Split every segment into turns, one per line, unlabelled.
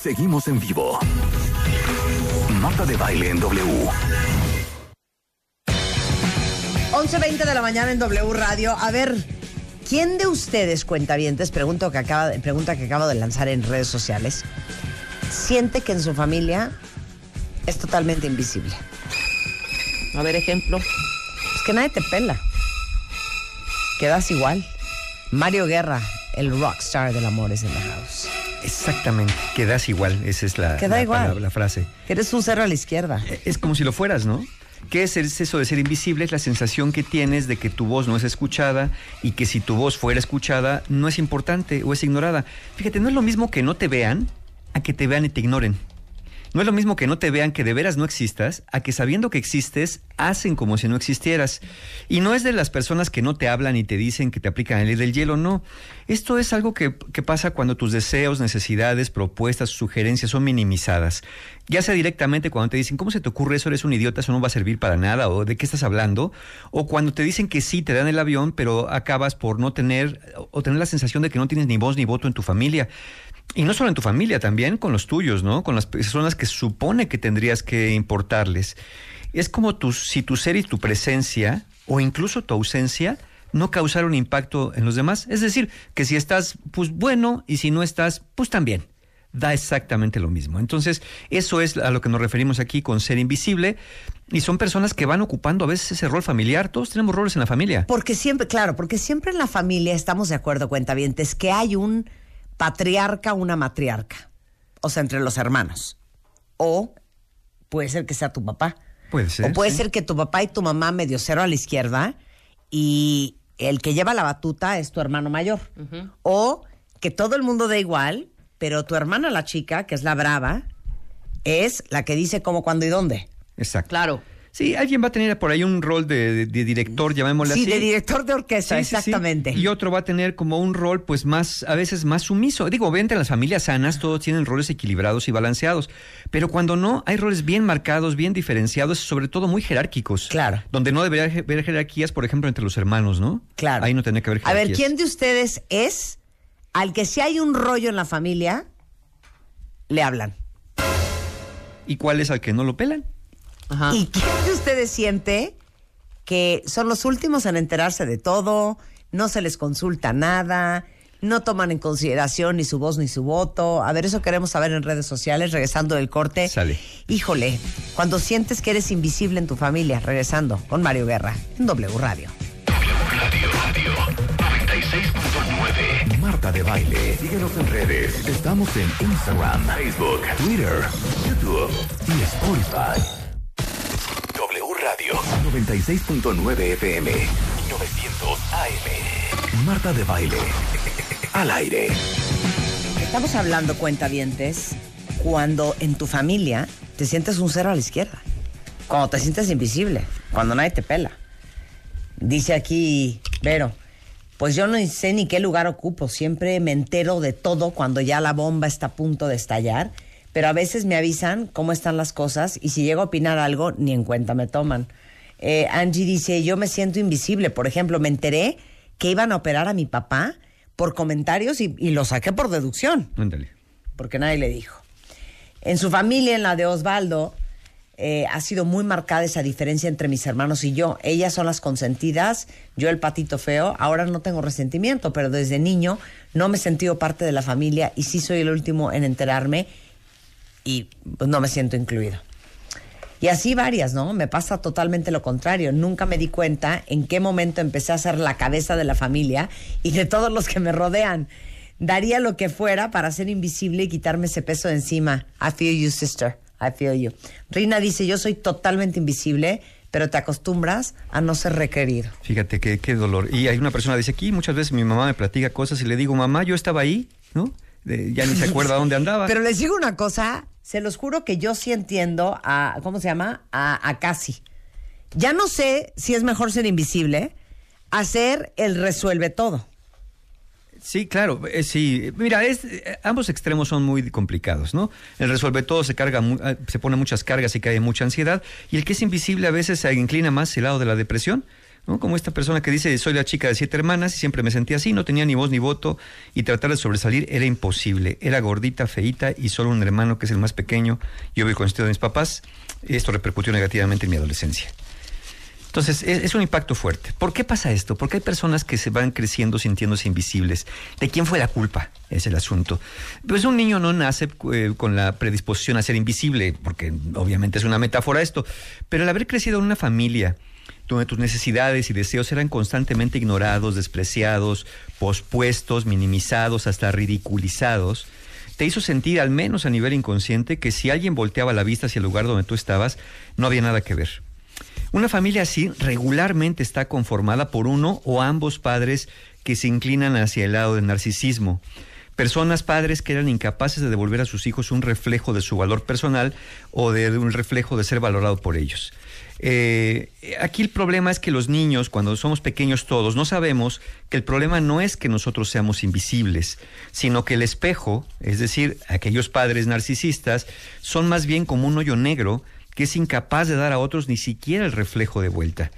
Seguimos en vivo. Marta de baile en W.
11.20 de la mañana en W Radio. A ver, ¿quién de ustedes, cuentavientes, pregunta que, acaba, pregunta que acabo de lanzar en redes sociales, siente que en su familia es totalmente invisible? A ver, ejemplo. Es que nadie te pela. Quedas igual. Mario Guerra, el rockstar del amor es en la house.
Exactamente, quedas igual, esa es la, Queda la, igual. frase.
Eres un cero a la izquierda. E,
es como si lo fueras, ¿no? ¿Qué es eso de ser invisible? Es la sensación que tienes de que tu voz no es escuchada y que si tu voz fuera escuchada no es importante o es ignorada. Fíjate, no es lo mismo que no te vean a que te vean y te ignoren. No es lo mismo que no te vean, que de veras no existas, a que sabiendo que existes, hacen como si no existieras. Y no es de las personas que no te hablan y te dicen que te aplican el ley del hielo, no. Esto es algo que, pasa cuando tus deseos, necesidades, propuestas, sugerencias son minimizadas. Ya sea directamente cuando te dicen, ¿cómo se te ocurre eso? Eres un idiota, eso no va a servir para nada, o ¿de qué estás hablando? O cuando te dicen que sí, te dan el avión, pero acabas por no tener o tener la sensación de que no tienes ni voz ni voto en tu familia. Y no solo en tu familia, también con los tuyos, ¿no? Con las personas que supone que tendrías que importarles. Es como si tu ser y tu presencia, o incluso tu ausencia, no causaron impacto en los demás. Es decir, que si estás, pues bueno, y si no estás, pues también da exactamente lo mismo. Entonces, eso es a lo que nos referimos aquí con ser invisible. Y son personas que van ocupando a veces ese rol familiar. Todos tenemos roles en la familia.
Porque siempre, claro, porque siempre en la familia estamos de acuerdo, cuentavientes, que hay un patriarca, una matriarca. O sea, entre los hermanos. O puede ser que sea tu papá.
Puede ser. O puede ser
que tu papá y tu mamá medio cero a la izquierda y el que lleva la batuta es tu hermano mayor. O que todo el mundo da igual, pero tu hermana, la chica, que es la brava, es la que dice cómo, cuándo y dónde. Exacto. Claro.
Sí, alguien va a tener por ahí un rol de, director, llamémosle así. Sí, de director
de orquesta, exactamente. y
otro va a tener como un rol, pues más, a veces más sumiso. Digo, obviamente en las familias sanas todos tienen roles equilibrados y balanceados, pero cuando no, hay roles bien marcados, bien diferenciados, sobre todo muy jerárquicos. Claro. Donde no debería haber jerarquías, por ejemplo, entre los hermanos, ¿no? Claro. Ahí no tendría que haber jerarquías. A ver, ¿quién
de ustedes es al que si hay un rollo en la familia,
le hablan? ¿Y cuál es al que no lo pelan? ¿Y
qué de ustedes siente que son los últimos en enterarse de todo? No se les consulta nada, no toman en consideración ni su voz ni su voto. A ver, eso queremos saber en redes sociales, regresando del corte. Híjole, cuando sientes que eres invisible en tu familia, regresando con Mario Guerra en W Radio. Radio,
96.9. Marta de Baile. Síguenos en redes. Estamos en Instagram, Facebook, Twitter, YouTube y Spotify. 96.9 FM. 900 AM. Marta de Baile. Al aire.
Estamos hablando, cuentavientes, cuando en tu familia te sientes un cero a la izquierda. Cuando te sientes invisible. Cuando nadie te pela. Dice aquí, Vero, pues yo no sé ni qué lugar ocupo. Siempre me entero de todo cuando ya la bomba está a punto de estallar. Pero a veces me avisan cómo están las cosas y si llego a opinar algo, ni en cuenta me toman. Eh, Angie dice, yo me siento invisible. Por ejemplo, me enteré que iban a operar a mi papá por comentarios y, lo saqué por deducción. Entendí. Porque nadie le dijo. En su familia, en la de Osvaldo, eh, ha sido muy marcada esa diferencia entre mis hermanos y yo. Ellas son las consentidas, yo el patito feo. Ahora no tengo resentimiento, pero desde niño no me he sentido parte de la familia y sí soy el último en enterarme y pues, no me siento incluido. Y así varias, ¿no? Me pasa totalmente lo contrario. Nunca me di cuenta en qué momento empecé a ser la cabeza de la familia y de todos los que me rodean. Daría lo que fuera para ser invisible y quitarme ese peso de encima. I feel you, sister. I feel you. Rina dice, yo soy totalmente invisible, pero te acostumbras a no ser requerido.
Fíjate qué, qué dolor. Y hay una persona que dice aquí, muchas veces mi mamá me platica cosas y le digo, mamá, yo estaba ahí, ¿no? ya ni se acuerda dónde andaba. Pero le
digo una cosa, se los juro que yo sí entiendo a, ¿cómo se llama? A, a Casi. Ya no sé si es mejor ser invisible, hacer el resuelve
todo. Sí, claro, eh, sí. Mira, es, eh, ambos extremos son muy complicados, ¿no? El resuelve todo se carga, eh, se pone muchas cargas y cae mucha ansiedad, y el que es invisible a veces se inclina más el lado de la depresión, como esta persona que dice, soy la chica de siete hermanas y siempre me sentía así, no tenía ni voz ni voto y tratar de sobresalir era imposible. Era gordita, feita y solo un hermano que es el más pequeño. Yo vivo conocido de mis papás. Esto repercutió negativamente en mi adolescencia. Entonces, es, un impacto fuerte. ¿Por qué pasa esto? Porque hay personas que se van creciendo sintiéndose invisibles. ¿De quién fue la culpa? Es el asunto. Pues un niño no nace eh, con la predisposición a ser invisible, porque obviamente es una metáfora esto, pero el haber crecido en una familia donde tus necesidades y deseos eran constantemente ignorados, despreciados, pospuestos, minimizados, hasta ridiculizados, te hizo sentir, al menos a nivel inconsciente, que si alguien volteaba la vista hacia el lugar donde tú estabas, no había nada que ver. Una familia así regularmente está conformada por uno o ambos padres que se inclinan hacia el lado del narcisismo. Personas, padres que eran incapaces de devolver a sus hijos un reflejo de su valor personal o de un reflejo de ser valorado por ellos. Eh, aquí el problema es que los niños, cuando somos pequeños todos, no sabemos que el problema no es que nosotros seamos invisibles, sino que el espejo, es decir, aquellos padres narcisistas, son más bien como un hoyo negro que es incapaz de dar a otros ni siquiera el reflejo de vuelta.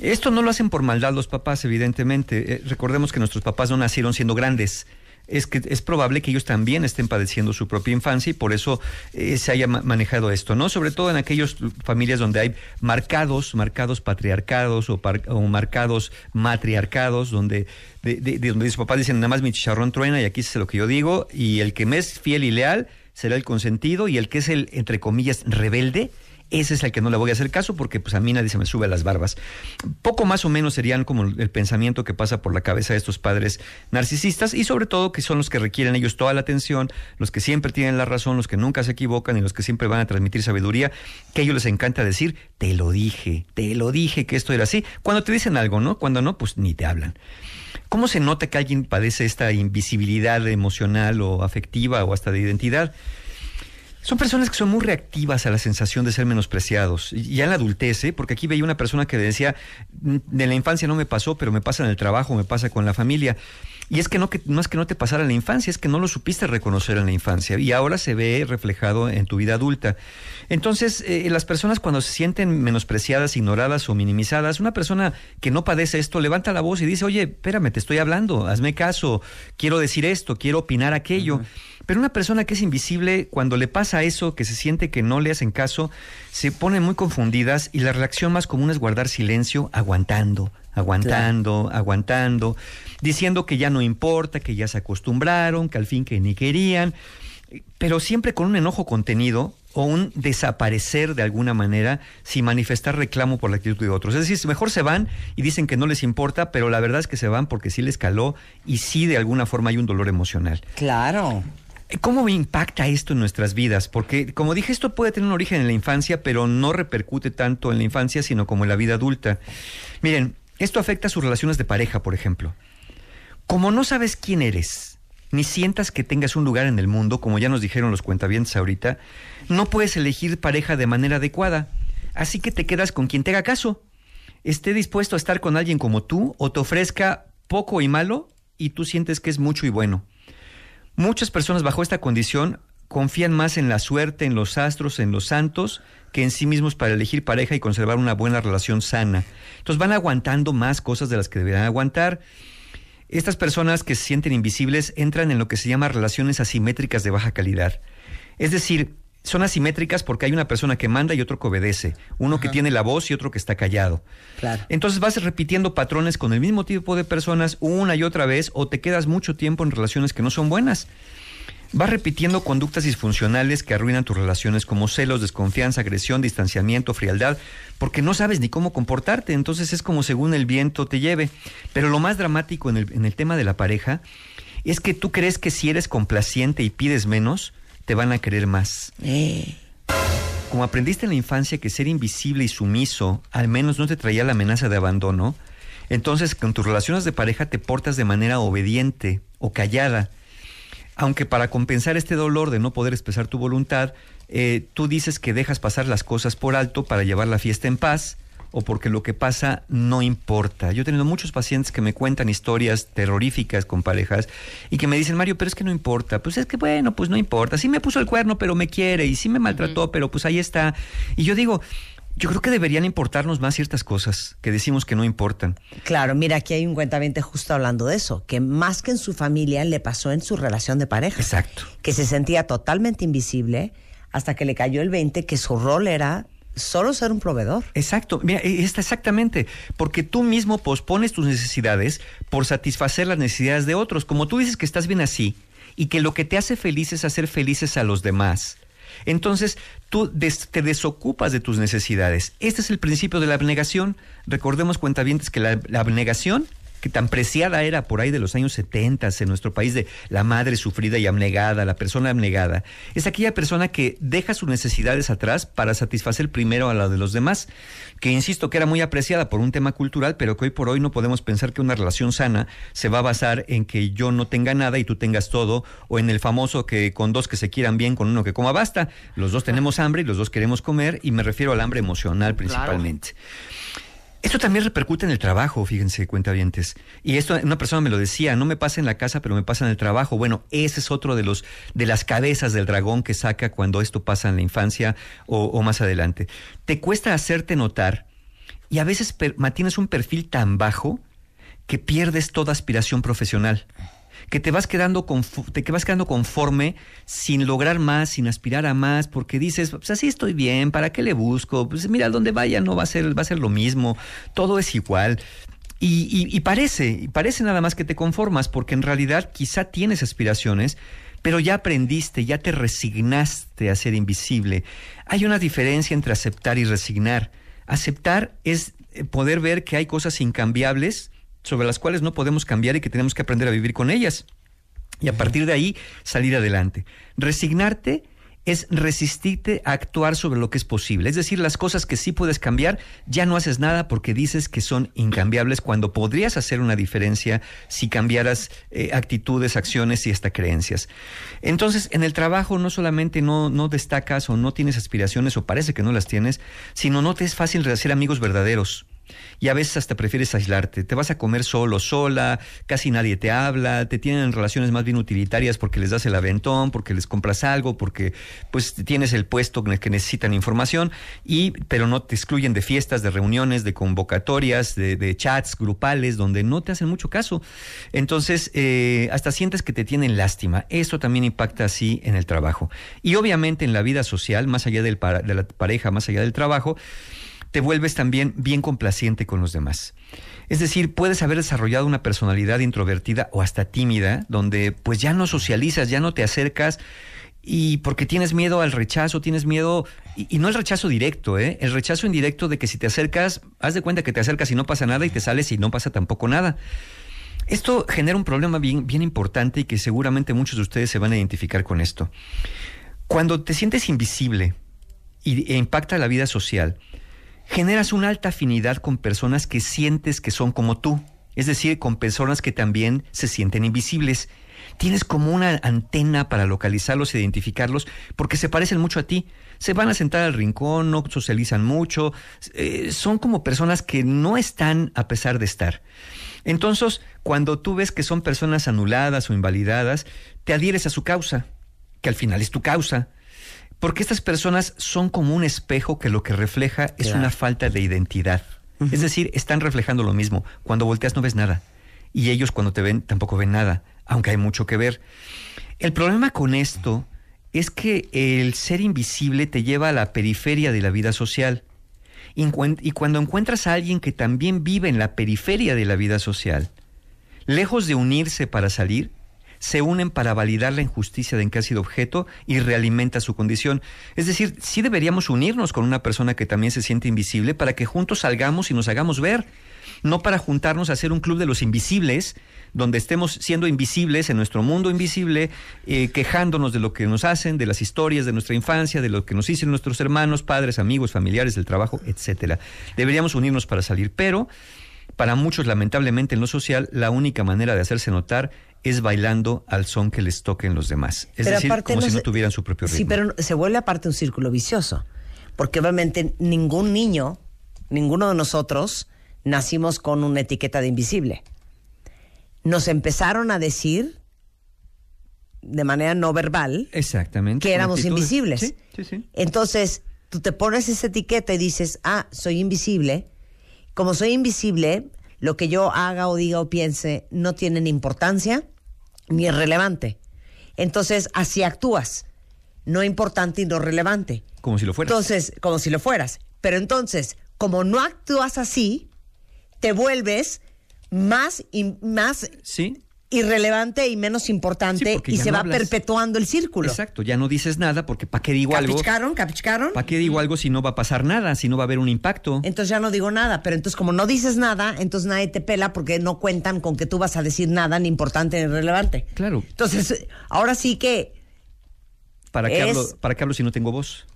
Esto no lo hacen por maldad los papás, evidentemente. Eh, recordemos que nuestros papás no nacieron siendo grandes, es que es probable que ellos también estén padeciendo su propia infancia y por eso eh, se haya manejado esto, ¿no? Sobre todo en aquellas familias donde hay marcados, marcados patriarcados o, marcados matriarcados, donde, de, donde papás dicen nada más mi chicharrón truena y aquí es lo que yo digo, y el que me es fiel y leal será el consentido y el que es el, entre comillas, rebelde ese es el que no le voy a hacer caso porque pues a mí nadie se me sube a las barbas. Poco más o menos serían como el pensamiento que pasa por la cabeza de estos padres narcisistas y sobre todo que son los que requieren ellos toda la atención, los que siempre tienen la razón, los que nunca se equivocan y los que siempre van a transmitir sabiduría, que a ellos les encanta decir, te lo dije, te lo dije que esto era así. Cuando te dicen algo, ¿no? Cuando no, pues ni te hablan. ¿Cómo se nota que alguien padece esta invisibilidad emocional o afectiva o hasta de identidad? Son personas que son muy reactivas a la sensación de ser menospreciados. Ya en la adultez, ¿eh? porque aquí veía una persona que decía, mm, de la infancia no me pasó, pero me pasa en el trabajo, me pasa con la familia. Y es que no, que no es que no te pasara en la infancia, es que no lo supiste reconocer en la infancia y ahora se ve reflejado en tu vida adulta. Entonces, eh, las personas cuando se sienten menospreciadas, ignoradas o minimizadas, una persona que no padece esto levanta la voz y dice, oye, espérame, te estoy hablando, hazme caso, quiero decir esto, quiero opinar aquello. Pero una persona que es invisible, cuando le pasa eso, que se siente que no le hacen caso, se ponen muy confundidas y la reacción más común es guardar silencio aguantando, aguantando, aguantando, diciendo que ya no importa, que ya se acostumbraron, que al fin que ni querían, pero siempre con un enojo contenido o un desaparecer de alguna manera sin manifestar reclamo por la actitud de otros. Es decir, mejor se van y dicen que no les importa, pero la verdad es que se van porque sí les caló y sí de alguna forma hay un dolor emocional. Claro. ¿Cómo impacta esto en nuestras vidas? Porque, como dije, esto puede tener un origen en la infancia, pero no repercute tanto en la infancia, sino como en la vida adulta. Miren, esto afecta a sus relaciones de pareja, por ejemplo. Como no sabes quién eres, ni sientas que tengas un lugar en el mundo, como ya nos dijeron los cuentavientes ahorita, no puedes elegir pareja de manera adecuada. Así que te quedas con quien te haga caso, esté dispuesto a estar con alguien como tú o te ofrezca poco y malo y tú sientes que es mucho y bueno. Muchas personas bajo esta condición confían más en la suerte, en los astros, en los santos, que en sí mismos para elegir pareja y conservar una buena relación sana. Entonces van aguantando más cosas de las que deberían aguantar. Estas personas que se sienten invisibles entran en lo que se llama relaciones asimétricas de baja calidad. Es decir, son asimétricas porque hay una persona que manda y otro que obedece, uno que tiene la voz y otro que está callado. Entonces vas repitiendo patrones con el mismo tipo de personas una y otra vez o te quedas mucho tiempo en relaciones que no son buenas. Vas repitiendo conductas disfuncionales que arruinan tus relaciones como celos, desconfianza, agresión, distanciamiento, frialdad, porque no sabes ni cómo comportarte, entonces es como según el viento te lleve. Pero lo más dramático en el tema de la pareja es que tú crees que si eres complaciente y pides menos, te van a querer más. Eh. Como aprendiste en la infancia que ser invisible y sumiso al menos no te traía la amenaza de abandono, entonces con tus relaciones de pareja te portas de manera obediente o callada. Aunque para compensar este dolor de no poder expresar tu voluntad, eh, tú dices que dejas pasar las cosas por alto para llevar la fiesta en paz, o porque lo que pasa no importa. Yo he tenido muchos pacientes que me cuentan historias terroríficas con parejas y que me dicen, Mario, pero es que no importa. Pues es que bueno, pues no importa. Sí me puso el cuerno, pero me quiere. Y sí me maltrató, pero pues ahí está. Y yo digo, yo creo que deberían importarnos más ciertas cosas que decimos que no importan.
Claro, mira, aquí hay un 20 justo hablando de eso, que más que en su familia le pasó en su relación de pareja. Exacto. Que se sentía totalmente invisible hasta que le cayó el 20 que su rol era solo ser un proveedor.
Exacto, mira, e-, está exactamente, porque tú mismo pospones tus necesidades por satisfacer las necesidades de otros. Como tú dices que estás bien así y que lo que te hace feliz es hacer felices a los demás. Entonces, tú te desocupas de tus necesidades. Este es el principio de la abnegación. Recordemos, cuentavientes, que la, la abnegación que tan preciada era por ahí de los años 70 en nuestro país de la madre sufrida y abnegada, la persona abnegada, es aquella persona que deja sus necesidades atrás para satisfacer primero a la de los demás, que insisto que era muy apreciada por un tema cultural, pero que hoy por hoy no podemos pensar que una relación sana se va a basar en que yo no tenga nada y tú tengas todo, o en el famoso que con dos que se quieran bien, con uno que coma basta, los dos tenemos hambre y los dos queremos comer, y me refiero al hambre emocional principalmente. Esto también repercute en el trabajo, fíjense, cuenta dientes. Y esto, una persona me lo decía, no me pasa en la casa, pero me pasa en el trabajo. Bueno, ese es otro de los, de las cabezas del dragón que saca cuando esto pasa en la infancia o, más adelante. Te cuesta hacerte notar y a veces mantienes un perfil tan bajo que pierdes toda aspiración profesional que te vas quedando, quedando conforme sin lograr más, sin aspirar a más, porque dices, pues así estoy bien, ¿para qué le busco? Pues mira, donde vaya no va a ser, va a ser lo mismo, todo es igual. Y, y parece, parece nada más que te conformas, porque en realidad quizá tienes aspiraciones, pero ya aprendiste, ya te resignaste a ser invisible. Hay una diferencia entre aceptar y resignar. Aceptar es eh, poder ver que hay cosas incambiables sobre las cuales no podemos cambiar y que tenemos que aprender a vivir con ellas. Y a partir de ahí salir adelante. Resignarte es resistirte a actuar sobre lo que es posible. Es decir, las cosas que sí puedes cambiar, ya no haces nada porque dices que son incambiables cuando podrías hacer una diferencia si cambiaras eh, actitudes, acciones y hasta creencias. Entonces, en el trabajo no solamente no, no destacas o no tienes aspiraciones o parece que no las tienes, sino no te es fácil hacer amigos verdaderos y a veces hasta prefieres aislarte. Te vas a comer solo, sola, casi nadie te habla, te tienen relaciones más bien utilitarias porque les das el aventón, porque les compras algo, porque pues tienes el puesto en el que necesitan información, y, pero no te excluyen de fiestas, de reuniones, de convocatorias, de, chats grupales, donde no te hacen mucho caso. Entonces, eh, hasta sientes que te tienen lástima. Esto también impacta así en el trabajo. Y obviamente en la vida social, más allá de la pareja, más allá del trabajo, te vuelves también bien complaciente con los demás. Es decir, puedes haber desarrollado una personalidad introvertida o hasta tímida, donde pues ya no socializas, ya no te acercas y porque tienes miedo al rechazo, tienes miedo, y, no el rechazo directo, ¿eh? el rechazo indirecto de que si te acercas, haz de cuenta que te acercas y no pasa nada y te sales y no pasa tampoco nada. Esto genera un problema bien, importante y que seguramente muchos de ustedes se van a identificar con esto. Cuando te sientes invisible y, e impacta la vida social, generas una alta afinidad con personas que sientes que son como tú, es decir, con personas que también se sienten invisibles. Tienes como una antena para localizarlos e identificarlos porque se parecen mucho a ti. Se van a sentar al rincón, no socializan mucho, eh, son como personas que no están a pesar de estar. Entonces, cuando tú ves que son personas anuladas o invalidadas, te adhieres a su causa, que al final es tu causa porque estas personas son como un espejo que lo que refleja es una falta de identidad. Es decir, están reflejando lo mismo. Cuando volteas no ves nada. Y ellos cuando te ven tampoco ven nada, aunque hay mucho que ver. El problema con esto es que el ser invisible te lleva a la periferia de la vida social. Y cuando encuentras a alguien que también vive en la periferia de la vida social, lejos de unirse para salir, se unen para validar la injusticia de en que ha sido objeto y realimenta su condición. Es decir, sí deberíamos unirnos con una persona que también se siente invisible para que juntos salgamos y nos hagamos ver, no para juntarnos a hacer un club de los invisibles, donde estemos siendo invisibles en nuestro mundo invisible, eh, quejándonos de lo que nos hacen, de las historias de nuestra infancia, de lo que nos hicieron nuestros hermanos, padres, amigos, familiares, del trabajo, etcétera. Deberíamos unirnos para salir, pero para muchos, lamentablemente, en lo social, la única manera de hacerse notar es bailando al son que les toquen los demás. Es decir, como si no tuvieran su propio ritmo. Sí, pero
se vuelve aparte un círculo vicioso. Porque obviamente ningún niño, ninguno de nosotros, nacimos con una etiqueta de invisible. Nos empezaron a decir de manera no verbal que éramos invisibles. Entonces, tú te pones esa etiqueta y dices, ah, soy invisible. Como soy invisible, lo que yo haga o diga o piense no tiene importancia ni es relevante. Entonces, así actúas. No importante y no relevante. Como si lo fueras. Entonces, como si lo fueras. Pero entonces, como no actúas así, te vuelves más y más ¿Sí? irrelevante y menos importante y se va perpetuando el círculo. Exacto,
ya no dices nada porque ¿para qué digo algo? Capichcaron, ¿Para qué digo algo si no va a pasar nada, si no va a haber un impacto? Entonces
ya no digo nada, pero entonces como no dices nada, entonces nadie te pela porque no cuentan con que tú vas a decir nada ni importante ni relevante. Claro. Entonces, ahora sí que...
¿Para, qué, ¿para qué hablo si no tengo voz?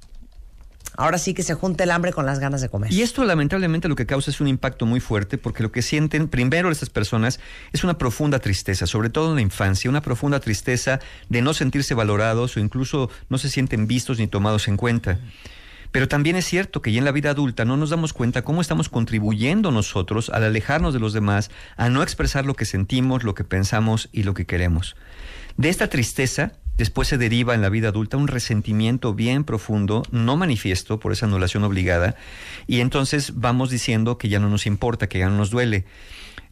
Ahora sí que se junta el hambre con las ganas de comer. Y esto lamentablemente lo que causa es un impacto muy fuerte porque lo que sienten primero estas personas es una profunda tristeza, sobre todo en la infancia, una profunda tristeza de no sentirse valorados o incluso no se sienten vistos ni tomados en cuenta. Pero también es cierto que ya en la vida adulta no nos damos cuenta cómo estamos contribuyendo nosotros al alejarnos de los demás, a no expresar lo que sentimos, lo que pensamos y lo que queremos. De esta tristeza Después se deriva en la vida adulta un resentimiento bien profundo, no manifiesto por esa anulación obligada, y entonces vamos diciendo que ya no nos importa, que ya no nos duele.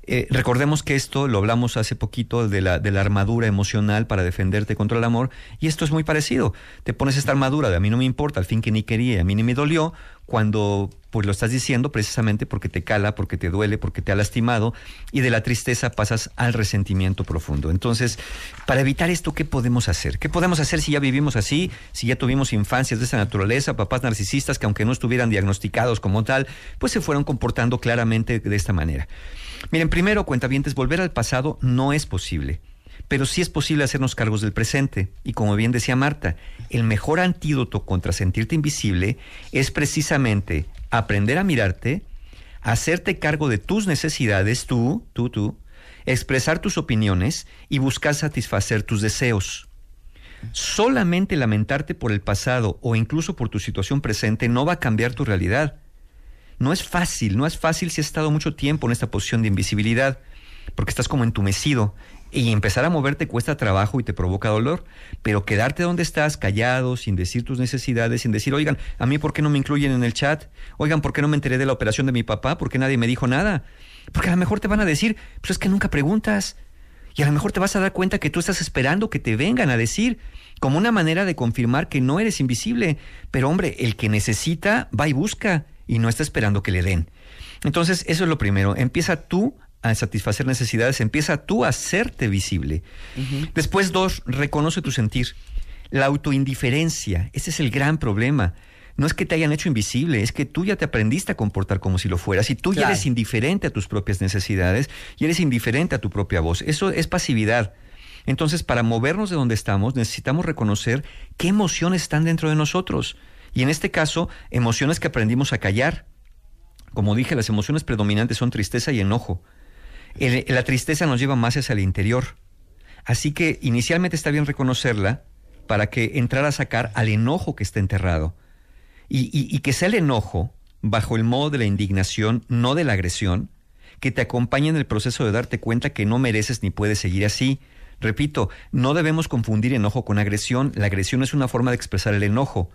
Eh, recordemos que esto lo hablamos hace poquito de la, de la armadura emocional para defenderte contra el amor, y esto es muy parecido. Te pones esta armadura de a mí no me importa, al fin que ni quería, a mí ni me dolió, cuando pues lo estás diciendo precisamente porque te cala, porque te duele, porque te ha lastimado, y de la tristeza pasas al resentimiento profundo. Entonces, para evitar esto, ¿qué podemos hacer? ¿Qué podemos hacer si ya vivimos así, si ya tuvimos infancias de esa naturaleza, papás narcisistas que aunque no estuvieran diagnosticados como tal, pues se fueron comportando claramente de esta manera? Miren, primero, cuentavientes, volver al pasado no es posible, pero sí es posible hacernos cargos del presente. Y como bien decía Marta, el mejor antídoto contra sentirte invisible es precisamente aprender a mirarte, hacerte cargo de tus necesidades, tú, tú, tú, expresar tus opiniones y buscar satisfacer tus deseos. Solamente lamentarte por el pasado o incluso por tu situación presente no va a cambiar tu realidad no es fácil, no es fácil si has estado mucho tiempo en esta posición de invisibilidad, porque estás como entumecido y empezar a moverte cuesta trabajo y te provoca dolor, pero quedarte donde estás callado, sin decir tus necesidades, sin decir, oigan, a mí por qué no me incluyen en el chat, oigan, por qué no me enteré de la operación de mi papá, por qué nadie me dijo nada, porque a lo mejor te van a decir, pues es que nunca preguntas, y a lo mejor te vas a dar cuenta que tú estás esperando que te vengan a decir, como una manera de confirmar que no eres invisible, pero hombre, el que necesita va y busca y no está esperando que le den. Entonces, eso es lo primero. Empieza tú a satisfacer necesidades, empieza tú a hacerte visible. Después, dos, reconoce tu sentir. La autoindiferencia, ese es el gran problema. No es que te hayan hecho invisible, es que tú ya te aprendiste a comportar como si lo fueras y tú ya eres indiferente a tus propias necesidades y eres indiferente a tu propia voz. Eso es pasividad. Entonces, para movernos de donde estamos, necesitamos reconocer qué emociones están dentro de nosotros. Y en este caso, emociones que aprendimos a callar. Como dije, las emociones predominantes son tristeza y enojo. la tristeza nos lleva más hacia el interior. Así que inicialmente está bien reconocerla para que entrar a sacar al enojo que está enterrado. Y, y que sea el enojo, bajo el modo de la indignación, no de la agresión, que te acompañe en el proceso de darte cuenta que no mereces ni puedes seguir así, Repito, no debemos confundir enojo con agresión. La agresión es una forma de expresar el enojo.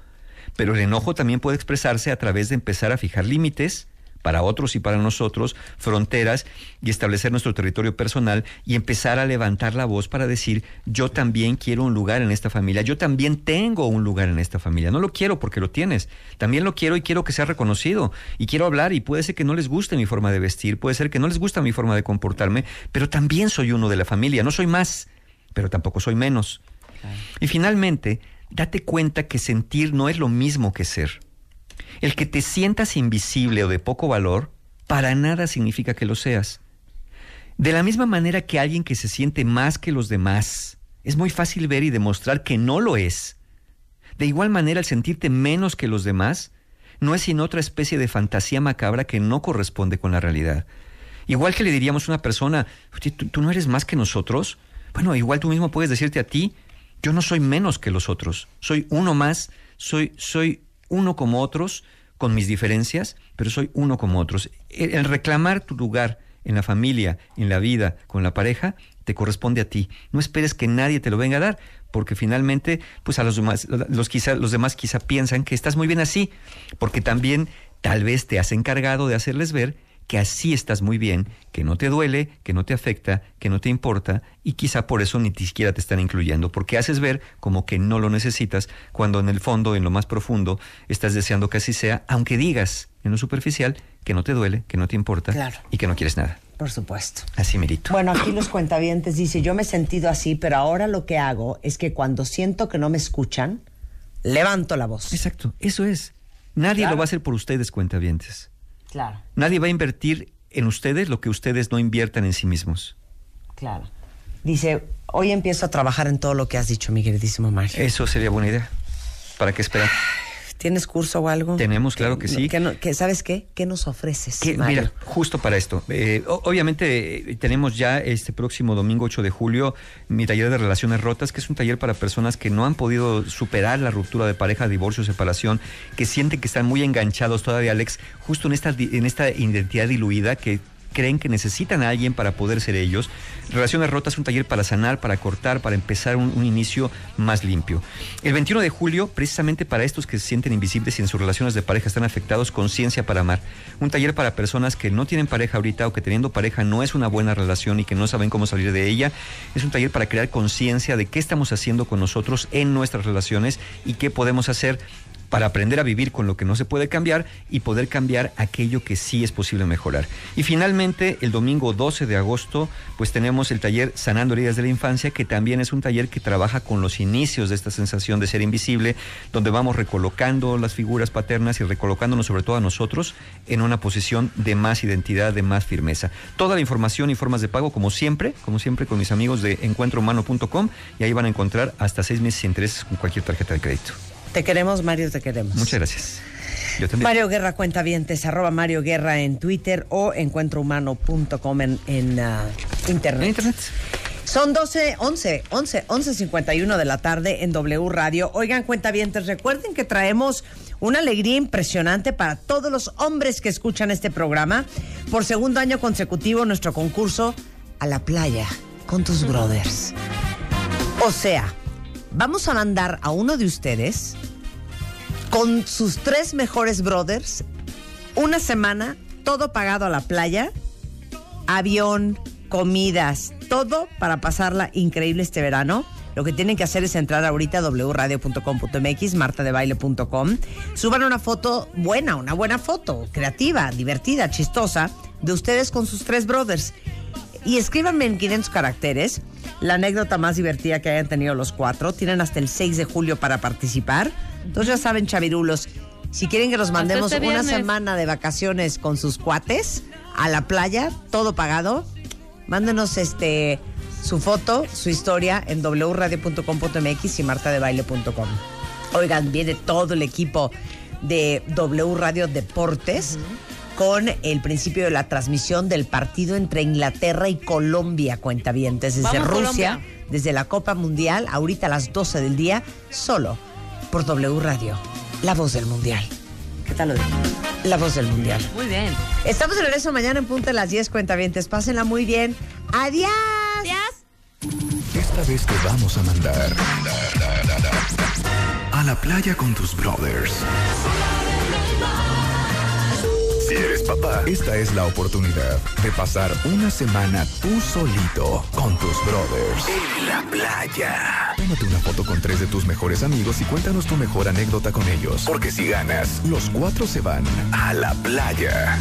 Pero el enojo también puede expresarse a través de empezar a fijar límites para otros y para nosotros, fronteras y establecer nuestro territorio personal y empezar a levantar la voz para decir, yo también quiero un lugar en esta familia, yo también tengo un lugar en esta familia, no lo quiero porque lo tienes, también lo quiero y quiero que sea reconocido y quiero hablar y puede ser que no les guste mi forma de vestir, puede ser que no les guste mi forma de comportarme, pero también soy uno de la familia, no soy más, pero tampoco soy menos. Y finalmente, date cuenta que sentir no es lo mismo que ser. El que te sientas invisible o de poco valor, para nada significa que lo seas. De la misma manera que alguien que se siente más que los demás, es muy fácil ver y demostrar que no lo es. De igual manera, el sentirte menos que los demás no es sino otra especie de fantasía macabra que no corresponde con la realidad. Igual que le diríamos a una persona, tú no eres más que nosotros? Bueno, igual tú mismo puedes decirte a ti, yo no soy menos que los otros, soy uno más, soy, soy uno como otros, con mis diferencias, pero soy uno como otros. El reclamar tu lugar en la familia, en la vida, con la pareja, te corresponde a ti. No esperes que nadie te lo venga a dar, porque finalmente, pues a los demás, los los demás quizá piensan que estás muy bien así, porque también tal vez te has encargado de hacerles ver que así estás muy bien, que no te duele, que no te afecta, que no te importa y quizá por eso ni siquiera te están incluyendo, porque haces ver como que no lo necesitas cuando en el fondo, en lo más profundo, estás deseando que así sea, aunque digas en lo superficial que no te duele, que no te importa y que no quieres nada.
Por supuesto.
Así, Merito. Bueno, aquí
los cuentavientes dice, yo me he sentido así, pero ahora lo que hago es que cuando siento que no me escuchan,
levanto la voz. Exacto, eso es. Nadie lo va a hacer por ustedes, cuentavientes. Claro. Nadie va a invertir en ustedes lo que ustedes no inviertan en sí mismos.
Claro. Dice, hoy empiezo a trabajar en todo lo que has dicho, mi queridísimo
Mario. Eso sería buena idea. ¿Para qué esperar?
¿Tienes curso o algo? Tenemos, claro que, sí. Que, ¿Sabes qué? ¿Qué nos ofreces? Mira,
justo para esto. Eh, obviamente eh, tenemos ya este próximo domingo 8 de julio mi taller de relaciones rotas, que es un taller para personas que no han podido superar la ruptura de pareja, divorcio, separación, que sienten que están muy enganchados todavía, Alex, justo en esta, en esta identidad diluida que creen que necesitan a alguien para poder ser ellos. Relaciones Rotas es un taller para sanar, para cortar, para empezar un, inicio más limpio. El 21 de julio, precisamente para estos que se sienten invisibles y en sus relaciones de pareja están afectados, Conciencia para Amar. Un taller para personas que no tienen pareja ahorita o que teniendo pareja no es una buena relación y que no saben cómo salir de ella. Es un taller para crear conciencia de qué estamos haciendo con nosotros en nuestras relaciones y qué podemos hacer para aprender a vivir con lo que no se puede cambiar y poder cambiar aquello que sí es posible mejorar. Y finalmente, el domingo 12 de agosto, pues tenemos el taller Sanando Heridas de la Infancia, que también es un taller que trabaja con los inicios de esta sensación de ser invisible, donde vamos recolocando las figuras paternas y recolocándonos sobre todo a nosotros en una posición de más identidad, de más firmeza. Toda la información y formas de pago, como siempre, como siempre con mis amigos de encuentrohumano.com y ahí van a encontrar hasta seis meses sin intereses con cualquier tarjeta de crédito.
Te queremos, Mario, te queremos. Muchas
gracias. Yo también. Mario
Guerra cuenta arroba Mario Guerra en Twitter o encuentrohumano.com en, en ah, internet. ¿En internet? Son 12, 11, 11, 11, 51 de la tarde en W Radio. Oigan, cuenta cuentavientes, recuerden que traemos una alegría impresionante para todos los hombres que escuchan este programa. Por segundo año consecutivo, nuestro concurso a la playa con tus brothers. O sea, Vamos a mandar a uno de ustedes con sus tres mejores brothers una semana, todo pagado a la playa, avión, comidas, todo para pasarla increíble este verano. Lo que tienen que hacer es entrar ahorita a wradio.com.mx, martadebaile.com. Suban una foto buena, una buena foto, creativa, divertida, chistosa, de ustedes con sus tres brothers. Y escríbanme en 500 caracteres la anécdota más divertida que hayan tenido los cuatro. Tienen hasta el 6 de julio para participar. Entonces ya saben, chavirulos, si quieren que nos mandemos este una semana de vacaciones con sus cuates a la playa, todo pagado, mándenos este su foto, su historia en wradio.com.mx y martadebaile.com. Oigan, viene todo el equipo de W Radio Deportes con el principio de la transmisión del partido entre Inglaterra y Colombia, cuentavientes, desde Rusia, desde la Copa Mundial, ahorita a las 12 del día, solo por W Radio, la voz del Mundial. ¿Qué tal lo digo? La voz del Mundial. Muy bien. Estamos de regreso mañana en punto de las 10, cuentavientes. Pásenla muy bien. ¡Adiós! ¡Adiós!
Esta vez te vamos a mandar a la playa con tus brothers eres papá, esta es la oportunidad de pasar una semana tú solito con tus brothers. En la playa. Tómate una foto con tres de tus mejores amigos y cuéntanos tu mejor anécdota con ellos. Porque si ganas, los cuatro se van a la playa.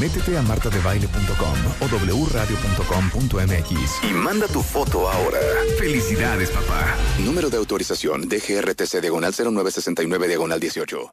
Métete a martadebaile.com o wradio.com.mx y manda tu foto ahora. Felicidades, papá. Número de autorización DGRTC diagonal 0969 diagonal 18.